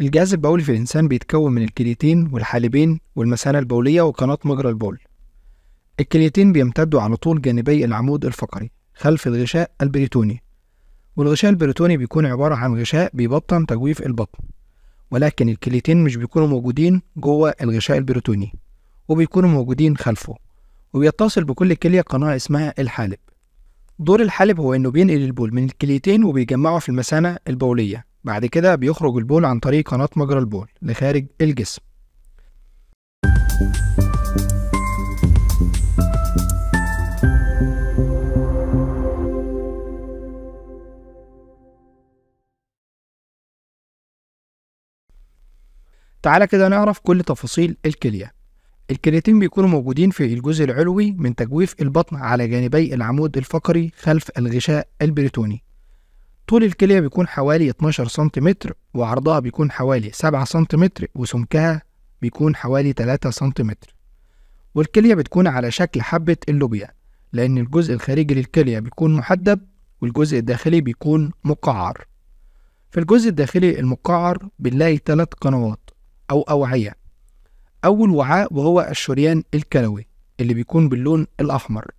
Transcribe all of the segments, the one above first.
الجهاز البولي في الإنسان بيتكون من الكليتين والحالبين والمثانة البولية وقناة مجرى البول. الكليتين بيمتدوا على طول جانبي العمود الفقري خلف الغشاء البريتوني. والغشاء البريتوني بيكون عبارة عن غشاء بيبطن تجويف البطن. ولكن الكليتين مش بيكونوا موجودين جوه الغشاء البريتوني وبيكونوا موجودين خلفه وبيتصل بكل كلية قناة اسمها الحالب. دور الحالب هو إنه بينقل البول من الكليتين وبيجمعه في المثانة البولية بعد كده بيخرج البول عن طريق قناة مجرى البول لخارج الجسم تعالى كده نعرف كل تفاصيل الكلية الكليتين بيكونوا موجودين في الجزء العلوي من تجويف البطن على جانبي العمود الفقري خلف الغشاء البريتوني طول الكلية بيكون حوالي 12 سنتيمتر وعرضها بيكون حوالي 7 سنتيمتر وسمكها بيكون حوالي 3 سنتيمتر والكلية بتكون على شكل حبة اللوبيا لأن الجزء الخارجي للكلية بيكون محدب والجزء الداخلي بيكون مقعر في الجزء الداخلي المقعر بنلاقي ثلاث قنوات أو أوعية أول وعاء وهو الشريان الكلوي اللي بيكون باللون الأحمر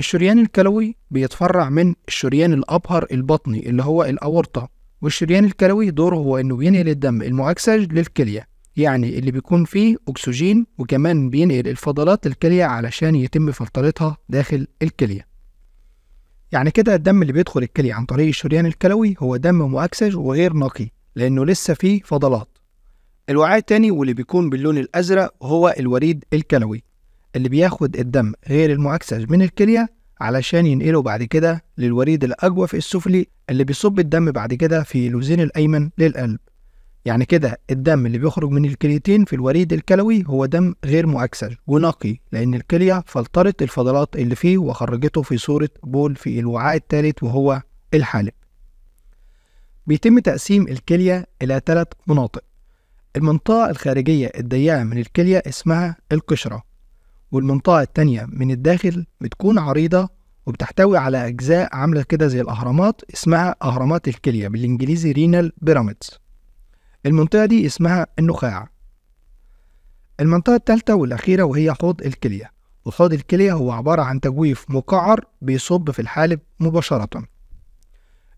الشريان الكلوي بيتفرع من الشريان الأبهر البطني اللي هو الأورطة والشريان الكلوي دوره هو إنه بينقل الدم المعكسج للكلية يعني اللي بيكون فيه أكسجين وكمان بينقل الفضلات للكلية علشان يتم فلترتها داخل الكلية يعني كده الدم اللي بيدخل الكلية عن طريق الشريان الكلوي هو دم مؤكسج وغير نقي لأنه لسه فيه فضلات الوعاء التاني واللي بيكون باللون الأزرق هو الوريد الكلوي اللي بياخد الدم غير المعكسج من الكلية علشان ينقله بعد كده للوريد الأجوف السفلي اللي بيصب الدم بعد كده في الوزين الأيمن للقلب يعني كده الدم اللي بيخرج من الكليتين في الوريد الكلوي هو دم غير مؤكسج ونقي لأن الكلية فلترت الفضلات اللي فيه وخرجته في صورة بول في الوعاء الثالث وهو الحالب بيتم تقسيم الكلية إلى ثلاث مناطق المنطقة الخارجية الضيقة من الكلية اسمها القشرة والمنطقة التانية من الداخل بتكون عريضة وبتحتوي على أجزاء عاملة كده زي الأهرامات اسمها أهرامات الكلية بالإنجليزي رينال بيراميدز المنطقة دي اسمها النخاع المنطقة التالتة والأخيرة وهي حوض الكلية وحوض الكلية هو عبارة عن تجويف مقعر بيصب في الحالب مباشرة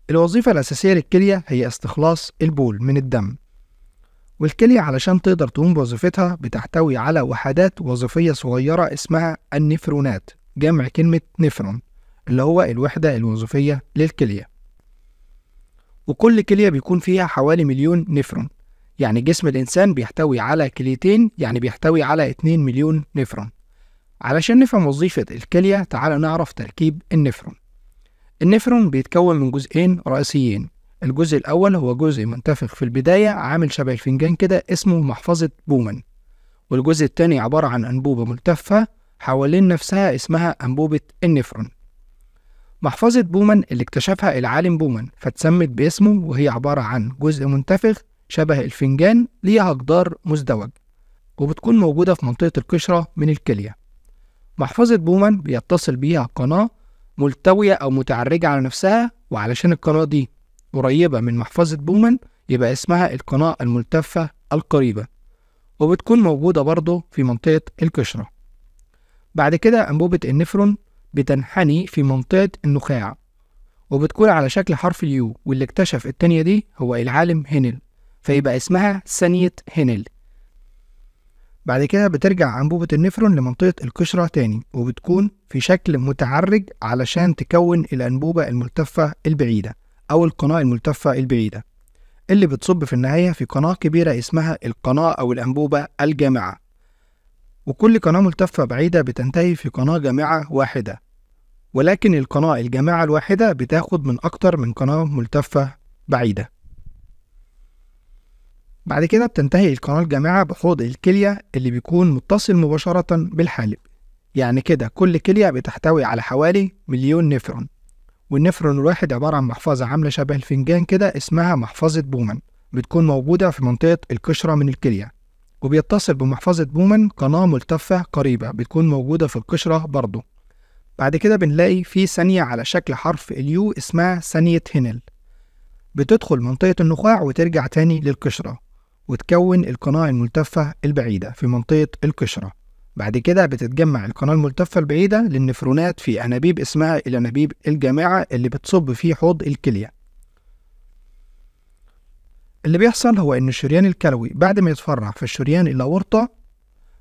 الوظيفة الأساسية للكلية هي استخلاص البول من الدم والكلية علشان تقدر تقوم بوظيفتها بتحتوي على وحدات وظيفية صغيرة اسمها النفرونات جمع كلمة نفرون اللي هو الوحدة الوظيفية للكلية وكل كلية بيكون فيها حوالي مليون نفرون يعني جسم الإنسان بيحتوي على كليتين يعني بيحتوي على 2 مليون نفرون علشان نفهم وظيفة الكلية تعال نعرف تركيب النفرون النفرون بيتكون من جزئين رئيسيين الجزء الأول هو جزء منتفخ في البداية عامل شبه الفنجان كده اسمه محفظة بومن والجزء التاني عبارة عن أنبوبة ملتفة حوالين نفسها اسمها أنبوبة النفرون محفظة بومن اللي اكتشفها العالم بومن فتسمت باسمه وهي عبارة عن جزء منتفخ شبه الفنجان ليها جدار مزدوج وبتكون موجودة في منطقة القشرة من الكلية محفظة بومن بيتصل بيها قناة ملتوية أو متعرجة على نفسها وعلشان القناة دي قريبة من محفظة بومن يبقى اسمها القناة الملتفة القريبة وبتكون موجودة برضه في منطقة القشرة بعد كده أنبوبة النفرون بتنحني في منطقة النخاع وبتكون على شكل حرف اليو واللي اكتشف التانية دي هو العالم هنل فيبقى اسمها ثانية هنل بعد كده بترجع أنبوبة النفرون لمنطقة القشرة تاني وبتكون في شكل متعرج علشان تكون الأنبوبة الملتفة البعيدة أو القناة الملتفة البعيدة اللي بتصب في النهاية في قناة كبيرة اسمها القناة أو الأنبوبة الجامعة وكل قناة ملتفة بعيدة بتنتهي في قناة جامعة واحدة ولكن القناة الجامعة الواحدة بتاخد من أكتر من قناة ملتفة بعيدة بعد كده بتنتهي القناة الجامعة بحوض الكلية اللي بيكون متصل مباشرة بالحالب يعني كده كل كلية بتحتوي على حوالي مليون نفرون والنفرون الواحد عبارة عن محفظة عاملة شبه الفنجان كده اسمها محفظة بومن بتكون موجودة في منطقة القشرة من الكلية وبيتصل بمحفظة بومن قناة ملتفة قريبة بتكون موجودة في القشرة برضه بعد كده بنلاقي في ثانية على شكل حرف اليو اسمها ثانية هنل بتدخل منطقة النخاع وترجع تاني للقشرة وتكون القناة الملتفة البعيدة في منطقة القشرة بعد كده بتتجمع القناة الملتفة البعيدة للنفرونات في أنابيب اسمها الأنابيب الجامعة اللي بتصب في حوض الكلية اللي بيحصل هو إن الشريان الكلوي بعد ما يتفرع في الشريان الأورطة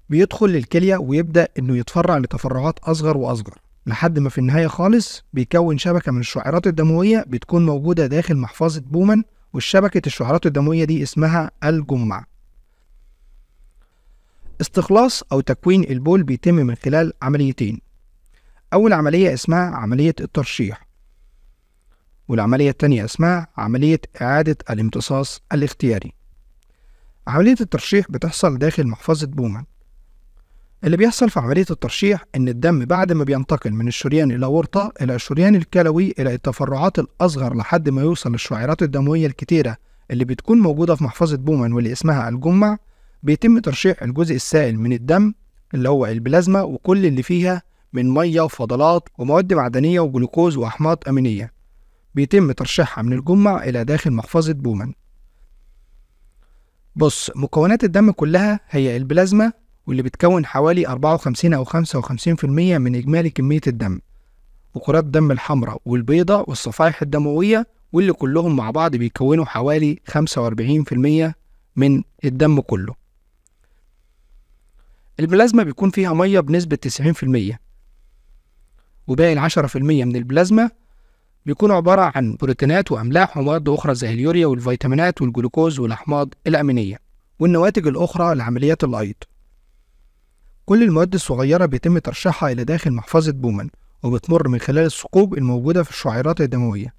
بيدخل للكلية ويبدأ إنه يتفرع لتفرعات أصغر وأصغر لحد ما في النهاية خالص بيكون شبكة من الشعيرات الدموية بتكون موجودة داخل محفظة بومن والشبكة الشعيرات الدموية دي اسمها الجمعة استخلاص أو تكوين البول بيتم من خلال عمليتين أول عملية اسمها عملية الترشيح والعملية التانية اسمها عملية إعادة الامتصاص الاختياري عملية الترشيح بتحصل داخل محفظة بومان اللي بيحصل في عملية الترشيح إن الدم بعد ما بينتقل من الشريان إلى ورطة إلى الشريان الكلوي إلى التفرعات الأصغر لحد ما يوصل للشعيرات الدموية الكتيرة اللي بتكون موجودة في محفظة بومان واللي اسمها الجمع بيتم ترشيح الجزء السائل من الدم اللي هو البلازما وكل اللي فيها من مية وفضلات ومواد معدنية وجلوكوز وأحماض أمينية بيتم ترشيحها من الجمع إلى داخل محفظة بومان بص مكونات الدم كلها هي البلازما واللي بتكون حوالي 54 أو 55% من إجمالي كمية الدم وكرات الدم الحمراء والبيضاء والصفائح الدموية واللي كلهم مع بعض بيكونوا حوالي 45% من الدم كله البلازما بيكون فيها ميه بنسبه 90% وباقي ال 10% من البلازما بيكون عباره عن بروتينات واملاح ومواد اخرى زي اليوريا والفيتامينات والجلوكوز والاحماض الامينيه والنواتج الاخرى لعمليات الايض كل المواد الصغيره بيتم ترشيحها الى داخل محفظه بومن وبتمر من خلال الثقوب الموجوده في الشعيرات الدمويه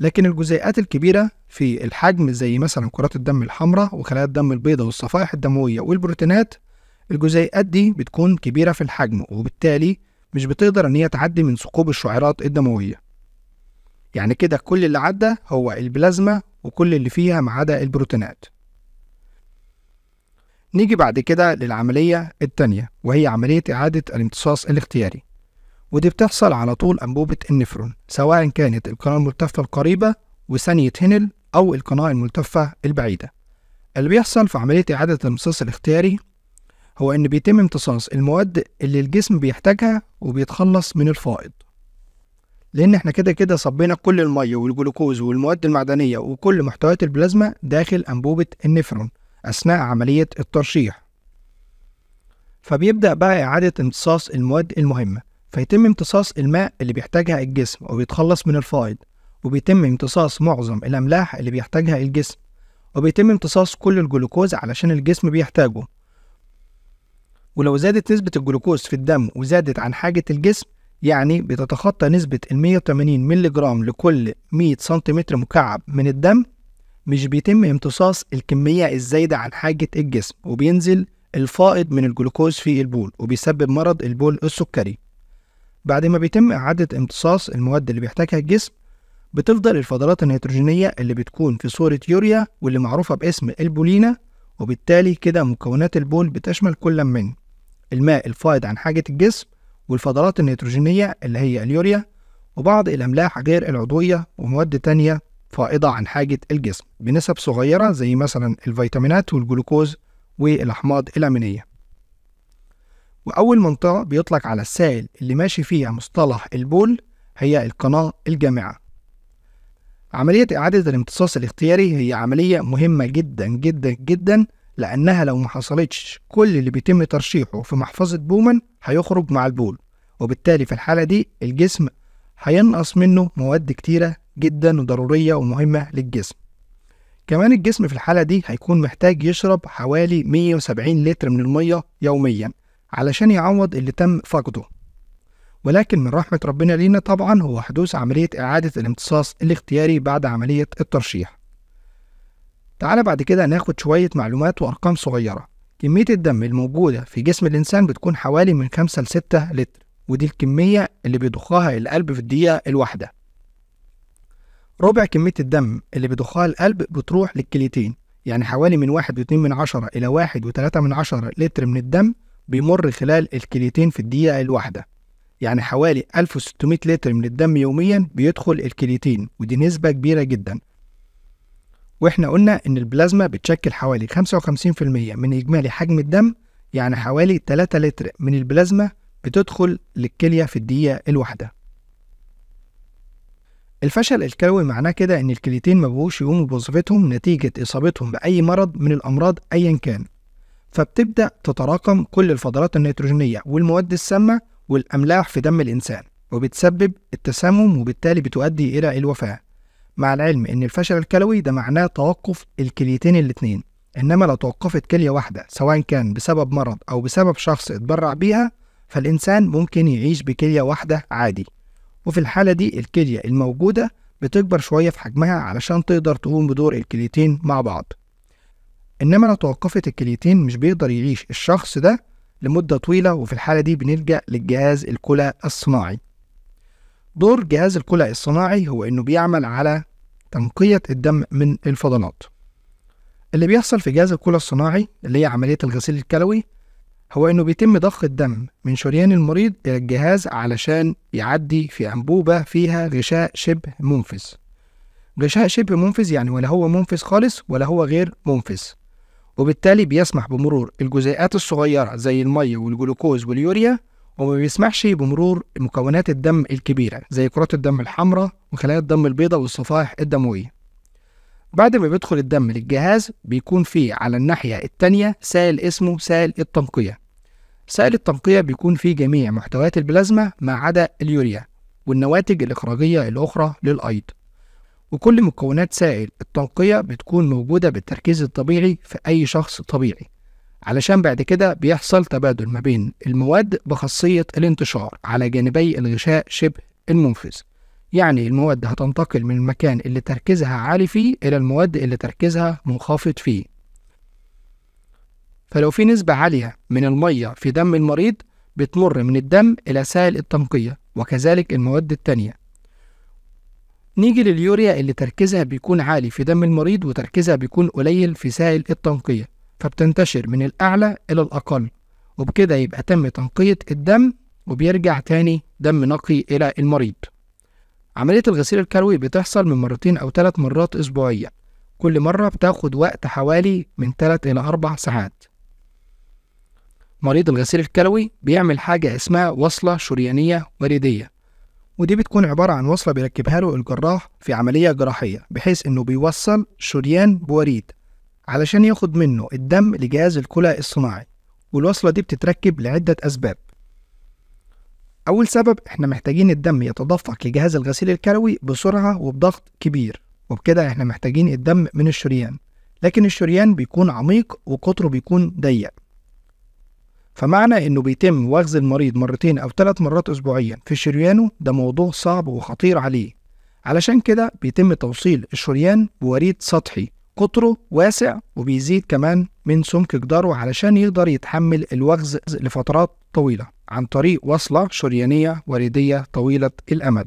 لكن الجزيئات الكبيرة في الحجم زي مثلا كرات الدم الحمراء وخلايا الدم البيضاء والصفائح الدموية والبروتينات الجزيئات دي بتكون كبيرة في الحجم وبالتالي مش بتقدر إن هي تعدي من ثقوب الشعيرات الدموية يعني كده كل اللي عدى هو البلازما وكل اللي فيها ما عدا البروتينات نيجي بعد كده للعملية التانية وهي عملية إعادة الامتصاص الاختياري ودي بتحصل على طول أنبوبة النفرون سواء كانت القناة الملتفة القريبة وثانية هنل أو القناة الملتفة البعيدة اللي بيحصل في عملية إعادة الامتصاص الاختياري هو إن بيتم امتصاص المواد اللي الجسم بيحتاجها وبيتخلص من الفائض لأن إحنا كده كده صبينا كل المية والجلوكوز والمواد المعدنية وكل محتويات البلازما داخل أنبوبة النفرون أثناء عملية الترشيح فبيبدأ بقى إعادة امتصاص المواد المهمة فيتم امتصاص الماء اللي بيحتاجها الجسم وبيتخلص من الفائض وبيتم امتصاص معظم الأملاح اللي بيحتاجها الجسم وبيتم امتصاص كل الجلوكوز علشان الجسم بيحتاجه ولو زادت نسبة الجلوكوز في الدم وزادت عن حاجة الجسم يعني بتتخطى نسبة ال 180 مللي جرام لكل 100 سنتيمتر مكعب من الدم مش بيتم امتصاص الكمية الزايدة عن حاجة الجسم وبينزل الفائض من الجلوكوز في البول وبيسبب مرض البول السكري بعد ما بيتم إعادة امتصاص المواد اللي بيحتاجها الجسم بتفضل الفضلات النيتروجينية اللي بتكون في صورة يوريا واللي معروفة باسم البولينا وبالتالي كده مكونات البول بتشمل كل منه الماء الفائض عن حاجة الجسم والفضلات النيتروجينية اللي هي اليوريا وبعض الأملاح غير العضوية ومواد تانية فائضة عن حاجة الجسم بنسب صغيرة زي مثلا الفيتامينات والجلوكوز والأحماض الأمينية وأول منطقة بيطلق على السائل اللي ماشي فيها مصطلح البول هي القناة الجامعة عملية إعادة الامتصاص الاختياري هي عملية مهمة جدا جدا جدا لأنها لو ما حصلتش كل اللي بيتم ترشيحه في محفظة بومن هيخرج مع البول وبالتالي في الحالة دي الجسم هينقص منه مواد كتيرة جدا وضرورية ومهمة للجسم كمان الجسم في الحالة دي هيكون محتاج يشرب حوالي 170 لتر من المية يوميا علشان يعوض اللي تم فقده ولكن من رحمة ربنا لينا طبعا هو حدوث عملية إعادة الامتصاص الاختياري بعد عملية الترشيح تعالى بعد كده ناخد شوية معلومات وأرقام صغيرة كمية الدم الموجودة في جسم الإنسان بتكون حوالي من 5 ل 6 لتر ودي الكمية اللي بيضخها القلب في الدقيقة الواحدة ربع كمية الدم اللي بيضخها القلب بتروح للكليتين يعني حوالي من واحد واتنين من عشرة إلى واحد وتلاتة من عشرة لتر من الدم بيمر خلال الكليتين في الدقيقة الواحدة يعني حوالي 1600 لتر من الدم يوميا بيدخل الكليتين ودي نسبة كبيرة جدا واحنا قلنا ان البلازما بتشكل حوالي 55% من اجمالي حجم الدم يعني حوالي 3 لتر من البلازما بتدخل للكلية في الدقيقة الواحدة الفشل الكلوي معناه كده ان الكليتين مبقوش يقوموا بوظيفتهم نتيجة اصابتهم بأي مرض من الامراض ايا كان فبتبدأ تتراكم كل الفضلات النيتروجينية والمواد السامة والاملاح في دم الانسان وبتسبب التسمم وبالتالي بتؤدي الى الوفاة مع العلم ان الفشل الكلوي ده معناه توقف الكليتين الاتنين انما لو توقفت كليه واحده سواء كان بسبب مرض او بسبب شخص اتبرع بيها فالانسان ممكن يعيش بكليه واحده عادي وفي الحاله دي الكليه الموجوده بتكبر شويه في حجمها علشان تقدر تقوم بدور الكليتين مع بعض انما لو توقفت الكليتين مش بيقدر يعيش الشخص ده لمده طويله وفي الحاله دي بنلجا للجهاز الكلى الصناعي دور جهاز الكلى الصناعي هو إنه بيعمل على تنقية الدم من الفضلات اللي بيحصل في جهاز الكلى الصناعي اللي هي عملية الغسيل الكلوي هو إنه بيتم ضخ الدم من شريان المريض إلى الجهاز علشان يعدي في أنبوبة فيها غشاء شبه منفذ غشاء شبه منفذ يعني ولا هو منفذ خالص ولا هو غير منفذ وبالتالي بيسمح بمرور الجزيئات الصغيرة زي المية والجلوكوز واليوريا وما بيسمحش بمرور مكونات الدم الكبيرة زي كرات الدم الحمراء وخلايا الدم البيضاء والصفائح الدموية بعد ما بيدخل الدم للجهاز بيكون فيه على الناحية التانية سائل اسمه سائل التنقية سائل التنقية بيكون فيه جميع محتويات البلازما ما عدا اليوريا والنواتج الإخراجية الأخرى للأيض وكل مكونات سائل التنقية بتكون موجودة بالتركيز الطبيعي في أي شخص طبيعي علشان بعد كده بيحصل تبادل ما بين المواد بخاصية الانتشار على جانبي الغشاء شبه المنفذ يعني المواد هتنتقل من المكان اللي تركيزها عالي فيه إلى المواد اللي تركيزها منخفض فيه فلو في نسبة عالية من المية في دم المريض بتمر من الدم إلى سائل التنقية وكذلك المواد التانية نيجي لليوريا اللي تركيزها بيكون عالي في دم المريض وتركيزها بيكون قليل في سائل التنقية فبتنتشر من الأعلى إلى الأقل وبكده يبقى تم تنقية الدم وبيرجع تاني دم نقي إلى المريض عملية الغسيل الكلوي بتحصل من مرتين أو ثلاث مرات أسبوعيا كل مرة بتاخد وقت حوالي من ثلاث إلى أربع ساعات مريض الغسيل الكلوي بيعمل حاجة اسمها وصلة شريانية وريدية ودي بتكون عبارة عن وصلة بيركبها له الجراح في عملية جراحية بحيث إنه بيوصل شريان بوريد علشان ياخد منه الدم لجهاز الكلى الصناعي والوصلة دي بتتركب لعدة أسباب أول سبب إحنا محتاجين الدم يتدفق لجهاز الغسيل الكلوي بسرعة وبضغط كبير وبكده إحنا محتاجين الدم من الشريان لكن الشريان بيكون عميق وقطره بيكون ضيق فمعنى إنه بيتم وغز المريض مرتين أو ثلاث مرات أسبوعيا في شريانه ده موضوع صعب وخطير عليه علشان كده بيتم توصيل الشريان بوريد سطحي قطره واسع وبيزيد كمان من سمك جداره علشان يقدر يتحمل الوخز لفترات طويلة عن طريق وصلة شريانية وريدية طويلة الأمد